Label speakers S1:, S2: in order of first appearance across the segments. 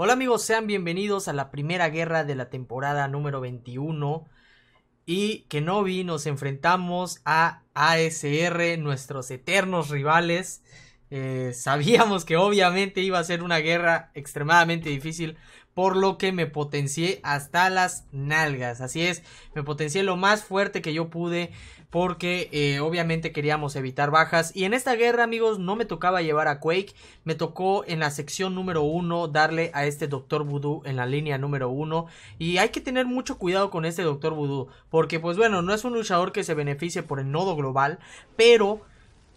S1: Hola amigos, sean bienvenidos a la primera guerra de la temporada número 21 y Kenobi nos enfrentamos a ASR, nuestros eternos rivales. Eh, sabíamos que obviamente iba a ser una guerra extremadamente difícil por lo que me potencié hasta las nalgas. Así es, me potencié lo más fuerte que yo pude porque eh, obviamente queríamos evitar bajas. Y en esta guerra, amigos, no me tocaba llevar a Quake, me tocó en la sección número 1 darle a este Doctor Voodoo en la línea número 1. Y hay que tener mucho cuidado con este Doctor Voodoo, porque pues bueno, no es un luchador que se beneficie por el nodo global, pero...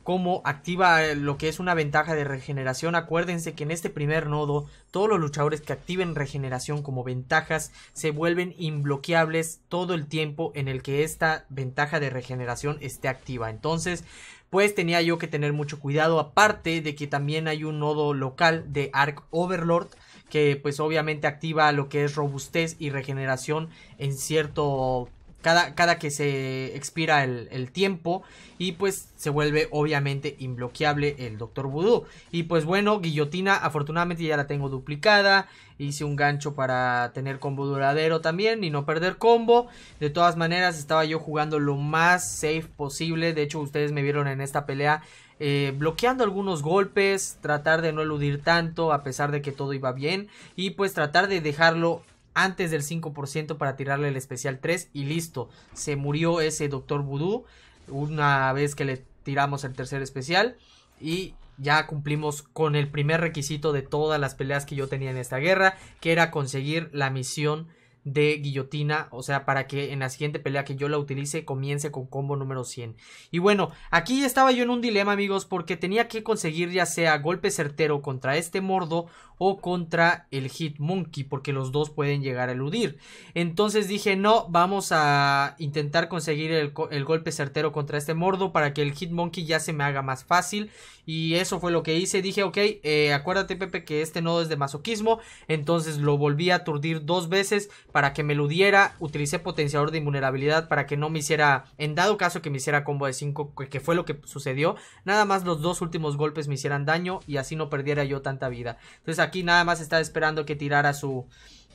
S1: Como activa eh, lo que es una ventaja de regeneración. Acuérdense que en este primer nodo todos los luchadores que activen regeneración como ventajas se vuelven imbloqueables todo el tiempo en el que esta ventaja de regeneración esté activa. Entonces, pues tenía yo que tener mucho cuidado. Aparte de que también hay un nodo local de Arc Overlord que pues obviamente activa lo que es robustez y regeneración en cierto cada, que se expira el, tiempo y pues se vuelve obviamente inbloqueable el Doctor Voodoo. Y pues bueno, guillotina afortunadamente ya la tengo duplicada, hice un gancho para tener combo duradero también y no perder combo. De todas maneras estaba yo jugando lo más safe posible, de hecho ustedes me vieron en esta pelea eh, bloqueando algunos golpes, tratar de no eludir tanto a pesar de que todo iba bien y pues tratar de dejarlo antes del 5% para tirarle el especial 3 y listo. Se murió ese Doctor vudú una vez que le tiramos el tercer especial y ya cumplimos con el primer requisito de todas las peleas que yo tenía en esta guerra, que era conseguir la misión de guillotina, o sea, para que en la siguiente pelea que yo la utilice comience con combo número 100. Y bueno, aquí estaba yo en un dilema, amigos, porque tenía que conseguir ya sea golpe certero contra este Mordo o contra el hit monkey porque los dos pueden llegar a eludir. Entonces dije, no, vamos a intentar conseguir el, golpe certero contra este Mordo para que el hit monkey ya se me haga más fácil y eso fue lo que hice. Dije, ok, eh, acuérdate Pepe que este nodo es de masoquismo. Entonces lo volví a aturdir dos veces para que me lo diera. Utilicé potenciador de invulnerabilidad para que no me hiciera, en dado caso que me hiciera combo de 5, que fue lo que sucedió. Nada más los dos últimos golpes me hicieran daño y así no perdiera yo tanta vida. Entonces aquí nada más estaba esperando que tirara su...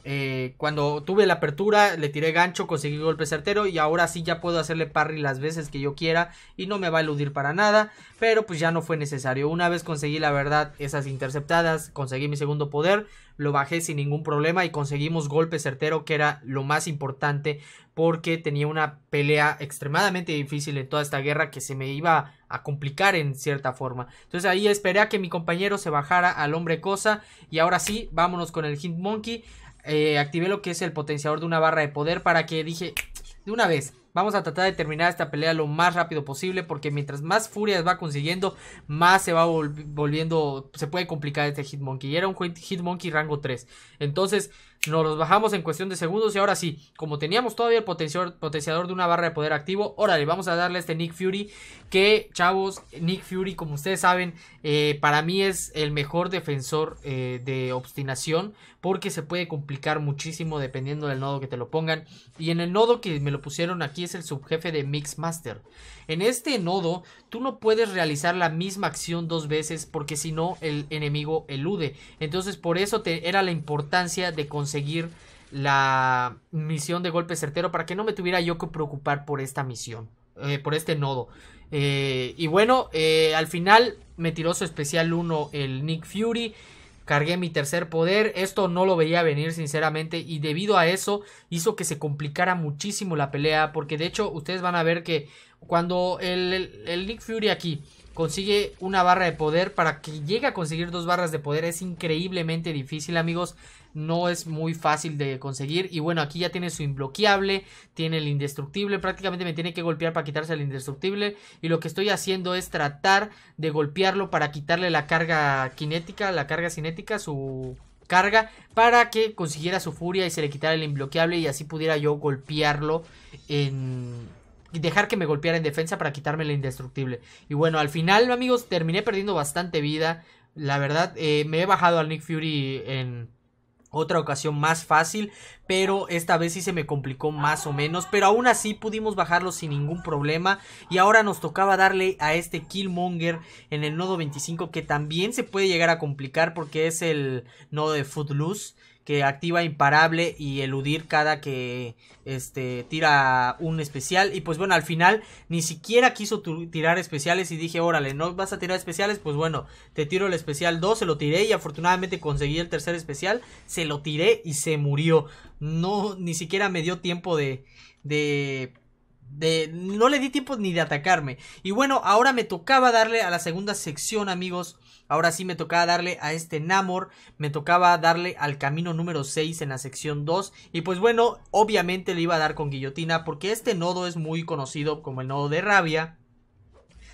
S1: Eh, cuando tuve la apertura, le tiré gancho, conseguí golpe certero y ahora sí ya puedo hacerle parry las veces que yo quiera y no me va a eludir para nada, pero pues ya no fue necesario. Una vez conseguí la verdad esas interceptadas, conseguí mi segundo poder, lo bajé sin ningún problema y conseguimos golpe certero que era lo más importante porque tenía una pelea extremadamente difícil en toda esta guerra que se me iba a complicar en cierta forma. Entonces ahí esperé a que mi compañero se bajara al hombre cosa y ahora sí, vámonos con el Hint Monkey. Eh, activé lo que es el potenciador de una barra de poder para que dije, de una vez, Vamos a tratar de terminar esta pelea lo más rápido posible porque mientras más furias va consiguiendo, más se va volviendo, se puede complicar este Hitmonkey. Y era un Hitmonkey rango 3. Entonces, nos los bajamos en cuestión de segundos y ahora sí, como teníamos todavía el potenciador de una barra de poder activo, órale, vamos a darle a este Nick Fury, que chavos, Nick Fury, como ustedes saben, eh, para mí es el mejor defensor eh, de obstinación, porque se puede complicar muchísimo dependiendo del nodo que te lo pongan. Y en el nodo que me lo pusieron aquí es el subjefe de Mixmaster. Master. En este nodo, tú no puedes realizar la misma acción dos veces porque si no, el enemigo elude. Entonces, por eso te, era la importancia de conseguir la misión de golpe certero para que no me tuviera yo que preocupar por esta misión, eh, por este nodo. Eh, y bueno, eh, al final me tiró su especial 1 el Nick Fury. Cargué mi tercer poder, esto no lo veía venir sinceramente y debido a eso hizo que se complicara muchísimo la pelea porque de hecho ustedes van a ver que cuando el, el, Nick Fury aquí consigue una barra de poder, para que llegue a conseguir dos barras de poder es increíblemente difícil, amigos. No es muy fácil de conseguir. Y bueno, aquí ya tiene su imbloqueable, tiene el indestructible. Prácticamente me tiene que golpear para quitarse el indestructible. Y lo que estoy haciendo es tratar de golpearlo para quitarle la carga cinética, la carga cinética, su carga para que consiguiera su furia y se le quitara el imbloqueable y así pudiera yo golpearlo en, dejar que me golpeara en defensa para quitarme la indestructible. Y bueno, al final, amigos, terminé perdiendo bastante vida. La verdad, eh, me he bajado al Nick Fury en otra ocasión más fácil, pero esta vez sí se me complicó más o menos, pero aún así pudimos bajarlo sin ningún problema y ahora nos tocaba darle a este Killmonger en el nodo 25 que también se puede llegar a complicar porque es el nodo de Footloose que activa imparable y eludir cada que este, tira un especial. Y pues bueno, al final ni siquiera quiso tirar especiales y dije, órale, no vas a tirar especiales, pues bueno, te tiro el especial 2, se lo tiré y afortunadamente conseguí el tercer especial, se lo tiré y se murió. No, ni siquiera me dio tiempo de... de de, no le di tiempo ni de atacarme. Y bueno, ahora me tocaba darle a la segunda sección, amigos. Ahora sí me tocaba darle a este Namor, me tocaba darle al camino número 6 en la sección 2 y pues bueno, obviamente le iba a dar con guillotina porque este nodo es muy conocido como el nodo de rabia.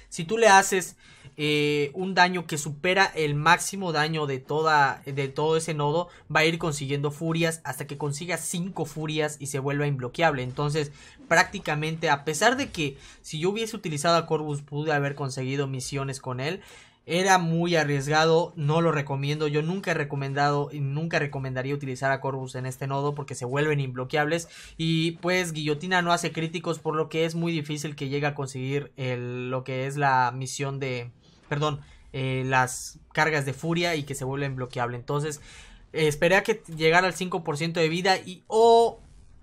S1: Si tú le haces eh, un daño que supera el máximo daño de, toda, de todo ese nodo, va a ir consiguiendo furias hasta que consiga 5 furias y se vuelva imbloqueable. Entonces, prácticamente, a pesar de que si yo hubiese utilizado a Corvus pude haber conseguido misiones con él, era muy arriesgado, no lo recomiendo. Yo nunca he recomendado y nunca recomendaría utilizar a Corvus en este nodo porque se vuelven imbloqueables. Y pues Guillotina no hace críticos, por lo que es muy difícil que llegue a conseguir lo que es la misión de. Perdón, eh, las cargas de furia y que se vuelven bloqueables Entonces, esperé a que llegara al 5% de vida y o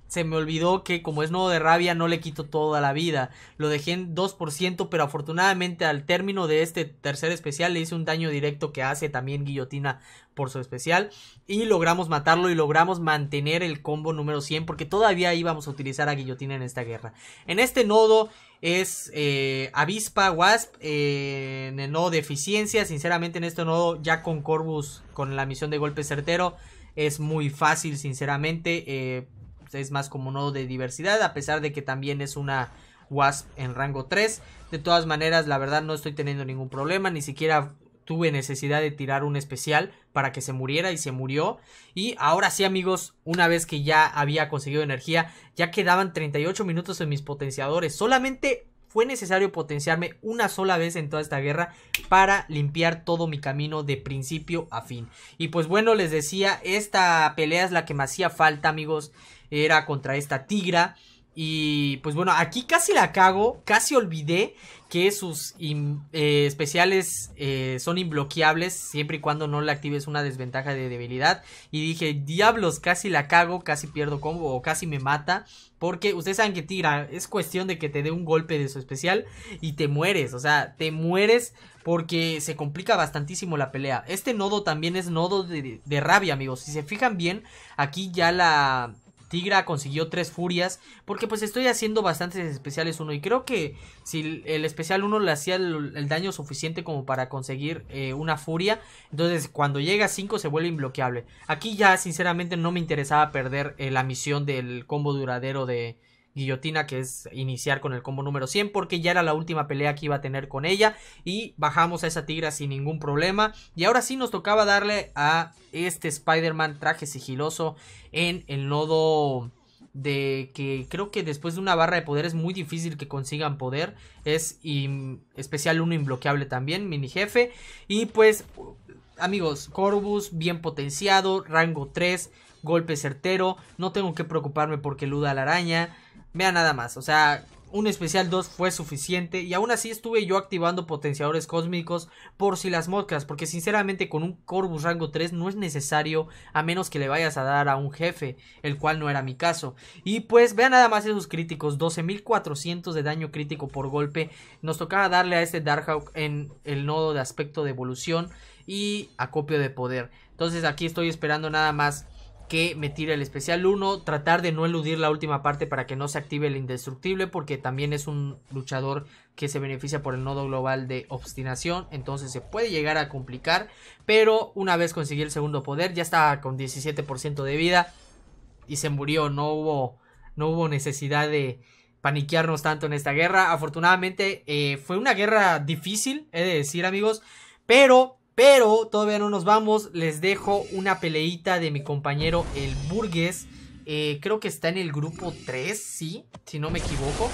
S1: se me olvidó que como es nodo de rabia no le quito toda la vida. Lo dejé en 2%, pero afortunadamente al término de este tercer especial le hice un daño directo que hace también guillotina por su especial. Y logramos matarlo y logramos mantener el combo número 100 porque todavía íbamos a utilizar a guillotina en esta guerra. En este nodo es eh, avispa, wasp, eh, en el nodo de eficiencia. Sinceramente en este nodo ya con Corvus, con la misión de golpe certero, es muy fácil sinceramente. Eh, es más como nodo de diversidad, a pesar de que también es una Wasp en rango 3. De todas maneras, la verdad no estoy teniendo ningún problema, ni siquiera tuve necesidad de tirar un especial para que se muriera y se murió. Y ahora sí, amigos, una vez que ya había conseguido energía, ya quedaban 38 minutos en mis potenciadores. Solamente fue necesario potenciarme una sola vez en toda esta guerra para limpiar todo mi camino de principio a fin. Y pues bueno, les decía, esta pelea es la que me hacía falta, amigos era contra esta tigra. Y pues bueno, aquí casi la cago, casi olvidé que sus eh, especiales eh, son imbloqueables siempre y cuando no le actives una desventaja de debilidad. Y dije, diablos, casi la cago, casi pierdo combo o casi me mata. Porque ustedes saben que Tigra es cuestión de que te dé un golpe de su especial y te mueres. O sea, te mueres porque se complica bastantísimo la pelea. Este nodo también es nodo de rabia, amigos. Si se fijan bien, aquí ya la, Tigra consiguió tres furias. Porque pues estoy haciendo bastantes especiales 1. Y creo que si el especial 1 le hacía el, daño suficiente como para conseguir eh, una furia. Entonces cuando llega a 5 se vuelve inbloqueable. Aquí ya sinceramente no me interesaba perder eh, la misión del combo duradero de, guillotina, que es iniciar con el combo número 100, porque ya era la última pelea que iba a tener con ella. Y bajamos a esa tigra sin ningún problema. Y ahora sí nos tocaba darle a este Spider-Man traje sigiloso en el nodo de que creo que después de una barra de poder es muy difícil que consigan poder. Es especial uno inbloqueable también, mini jefe. Y pues, amigos, Corvus bien potenciado, rango 3, golpe certero. No tengo que preocuparme porque luda la araña. Vean nada más, o sea, un especial 2 fue suficiente y aún así estuve yo activando potenciadores cósmicos por si las moscas, porque sinceramente con un Corvus rango 3 no es necesario a menos que le vayas a dar a un jefe, el cual no era mi caso. Y pues vean nada más esos críticos, 12400 de daño crítico por golpe. Nos tocaba darle a este Darkhawk en el nodo de aspecto de evolución y acopio de poder. Entonces aquí estoy esperando nada más que me tire el especial 1, tratar de no eludir la última parte para que no se active el indestructible, porque también es un luchador que se beneficia por el nodo global de obstinación, entonces se puede llegar a complicar, pero una vez conseguí el segundo poder, ya está con 17% de vida y se murió, no hubo, no hubo necesidad de paniquearnos tanto en esta guerra, afortunadamente eh, fue una guerra difícil, he de decir amigos, pero pero todavía no nos vamos. Les dejo una peleita de mi compañero el Burgues. Eh, creo que está en el grupo 3, sí, si no me equivoco.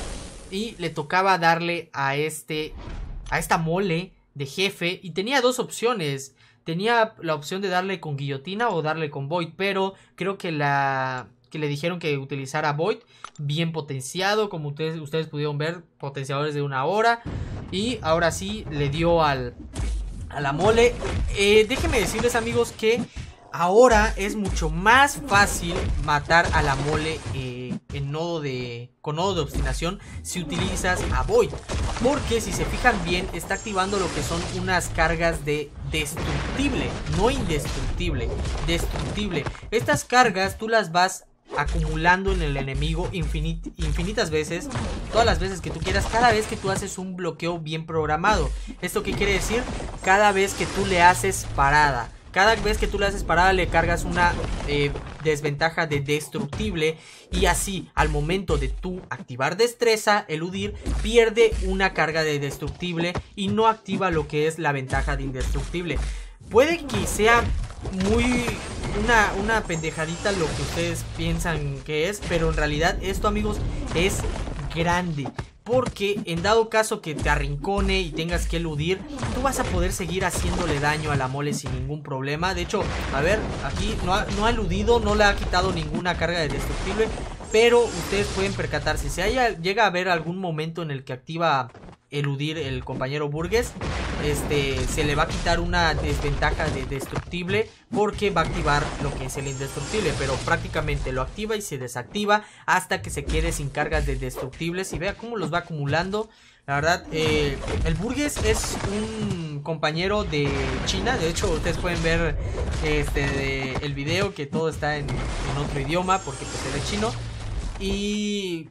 S1: Y le tocaba darle a este, a esta mole de jefe. Y tenía dos opciones. Tenía la opción de darle con guillotina o darle con Void. Pero creo que la, que le dijeron que utilizara Void, bien potenciado, como ustedes, ustedes pudieron ver, potenciadores de una hora. Y ahora sí le dio al, a la mole. Eh, déjenme decirles amigos que ahora es mucho más fácil matar a la mole eh, en nodo de, con nodo de obstinación si utilizas a Void. Porque si se fijan bien está activando lo que son unas cargas de destructible, no indestructible, destructible. Estas cargas tú las vas acumulando en el enemigo infinitas veces, todas las veces que tú quieras, cada vez que tú haces un bloqueo bien programado. ¿Esto qué quiere decir? Cada vez que tú le haces parada. Cada vez que tú le haces parada le cargas una eh, desventaja de destructible y así al momento de tú activar destreza, eludir, pierde una carga de destructible y no activa lo que es la ventaja de indestructible. Puede que sea muy una, pendejadita lo que ustedes piensan que es, pero en realidad esto amigos es grande. Porque en dado caso que te arrincone y tengas que eludir, tú vas a poder seguir haciéndole daño a la mole sin ningún problema. De hecho, a ver, aquí no ha, no ha eludido, no le ha quitado ninguna carga de destructible. Pero ustedes pueden percatarse, si llega a haber algún momento en el que activa eludir el compañero Burgess, este, se le va a quitar una desventaja de destructible porque va a activar lo que es el indestructible, pero prácticamente lo activa y se desactiva hasta que se quede sin cargas de destructibles y vea cómo los va acumulando. La verdad, eh, el Burgess es un compañero de China. De hecho, ustedes pueden ver este, el video que todo está en, otro idioma porque pues de chino. Y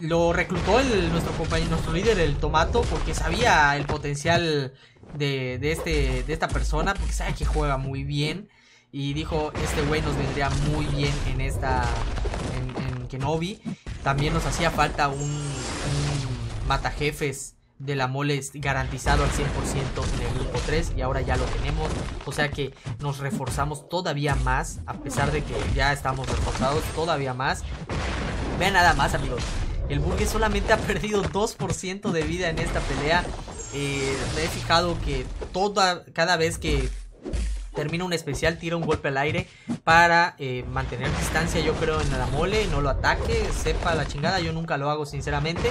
S1: lo reclutó el, nuestro compañero, nuestro líder, el Tomato, porque sabía el potencial de, este, de esta persona, porque sabe que juega muy bien. Y dijo, este güey nos vendría muy bien en esta, en, Kenobi. También nos hacía falta un, un matajefes de la mole garantizado al 100% en el grupo 3 y ahora ya lo tenemos. O sea que nos reforzamos todavía más, a pesar de que ya estamos reforzados todavía más. Vean nada más amigos, el Burger solamente ha perdido 2% de vida en esta pelea. Eh, me he fijado que toda, cada vez que termina un especial, tira un golpe al aire para eh, mantener distancia, yo creo, en la mole, no lo ataque, sepa la chingada, yo nunca lo hago sinceramente.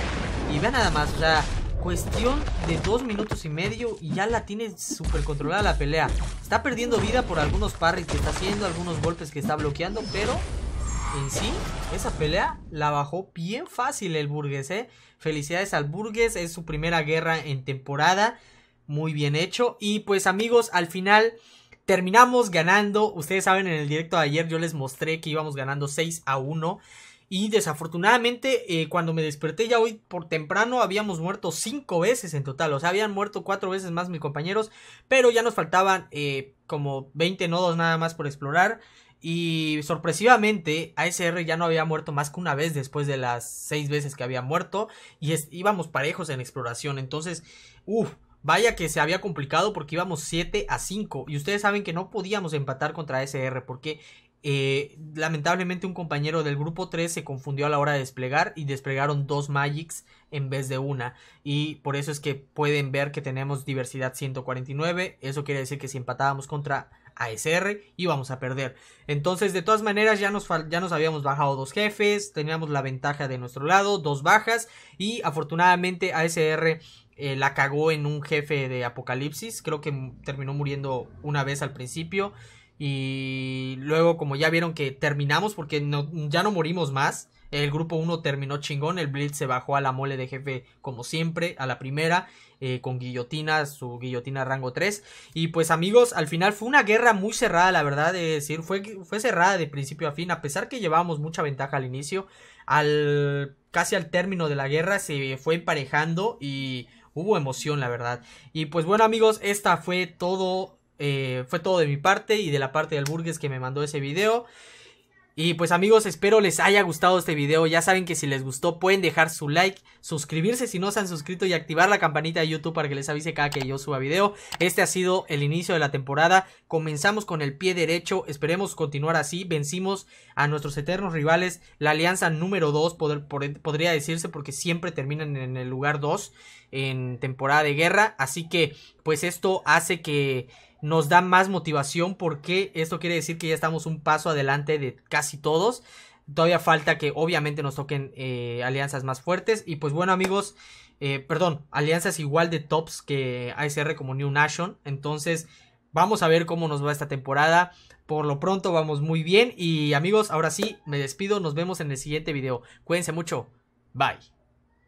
S1: Y vea nada más, o sea, cuestión de dos minutos y medio y ya la tiene súper controlada la pelea. Está perdiendo vida por algunos parries que está haciendo, algunos golpes que está bloqueando, pero en sí, esa pelea la bajó bien fácil el Burgues, ¿eh? Felicidades al Burgues, es su primera guerra en temporada. Muy bien hecho. Y pues amigos, al final terminamos ganando. Ustedes saben, en el directo de ayer yo les mostré que íbamos ganando 6 a 1. Y desafortunadamente, eh, cuando me desperté ya hoy por temprano, habíamos muerto cinco veces en total. O sea, habían muerto cuatro veces más mis compañeros. Pero ya nos faltaban eh, como 20 nodos nada más por explorar. Y sorpresivamente, ASR ya no había muerto más que una vez después de las seis veces que había muerto. Y íbamos parejos en exploración. Entonces, uff, vaya que se había complicado porque íbamos 7 a 5. Y ustedes saben que no podíamos empatar contra ASR porque eh, lamentablemente un compañero del grupo 3 se confundió a la hora de desplegar y desplegaron dos Magics en vez de una. Y por eso es que pueden ver que tenemos diversidad 149. Eso quiere decir que si empatábamos contra ASR y vamos a perder. Entonces, de todas maneras, ya nos, ya nos habíamos bajado dos jefes, teníamos la ventaja de nuestro lado, dos bajas y afortunadamente ASR eh, la cagó en un jefe de Apocalipsis, creo que terminó muriendo una vez al principio. Y luego, como ya vieron que terminamos, porque ya no morimos más, el grupo 1 terminó chingón, el Blitz se bajó a la mole de jefe como siempre, a la primera, eh, con guillotina, su guillotina rango 3. Y pues amigos, al final fue una guerra muy cerrada, la verdad, es decir, fue, fue cerrada de principio a fin, a pesar que llevábamos mucha ventaja al inicio, al casi al término de la guerra se fue emparejando y hubo emoción, la verdad. Y pues bueno amigos, esta fue todo eh, fue todo de mi parte y de la parte del Burgues que me mandó ese video. Y pues amigos, espero les haya gustado este video. Ya saben que si les gustó pueden dejar su like, suscribirse si no se han suscrito y activar la campanita de YouTube para que les avise cada que yo suba video. Este ha sido el inicio de la temporada. Comenzamos con el pie derecho. Esperemos continuar así. Vencimos a nuestros eternos rivales. La alianza número 2 podría decirse porque siempre terminan en el lugar 2 en temporada de guerra. Así que pues esto hace que nos da más motivación porque esto quiere decir que ya estamos un paso adelante de casi todos. Todavía falta que obviamente nos toquen eh, alianzas más fuertes. Y pues bueno amigos, eh, perdón, alianzas igual de tops que ASR como New Nation. Entonces vamos a ver cómo nos va esta temporada. Por lo pronto vamos muy bien. Y amigos, ahora sí, me despido. Nos vemos en el siguiente video. Cuídense mucho. Bye.